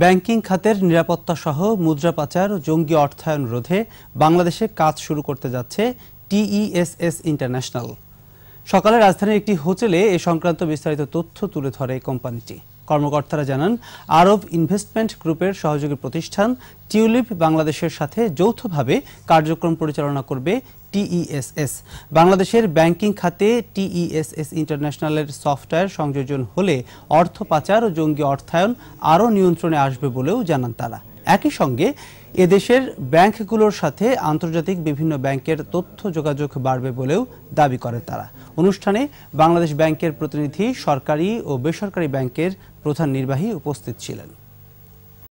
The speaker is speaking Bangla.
ব্যাংকিং খাতের নিরাপত্তা সহ মুদ্রা পাচার ও জঙ্গি অর্থায়ন রোধে বাংলাদেশে কাজ শুরু করতে যাচ্ছে টিইএসএস ইন্টারন্যাশনাল সকালে রাজধানীর একটি হোটেলে এ সংক্রান্ত বিস্তারিত তথ্য তুলে ধরে কোম্পানিটি কর্মকর্তারা জানান আরব ইনভেস্টমেন্ট গ্রুপের সহযোগী প্রতিষ্ঠান টিউলিপ বাংলাদেশের সাথে যৌথভাবে কার্যক্রম পরিচালনা করবে টিইএসএস বাংলাদেশের ব্যাংকিং খাতে টিইএসএস ইন্টারন্যাশনালের সফটওয়্যার সংযোজন হলে অর্থ পাচার ও জঙ্গি অর্থায়ন আরও নিয়ন্ত্রণে আসবে বলেও জানান তারা একই সঙ্গে এদেশের ব্যাংকগুলোর সাথে আন্তর্জাতিক বিভিন্ন ব্যাংকের তথ্য যোগাযোগ বাড়বে বলেও দাবি করে তারা অনুষ্ঠানে বাংলাদেশ ব্যাংকের প্রতিনিধি সরকারি ও বেসরকারি ব্যাংকের প্রধান নির্বাহী উপস্থিত ছিলেন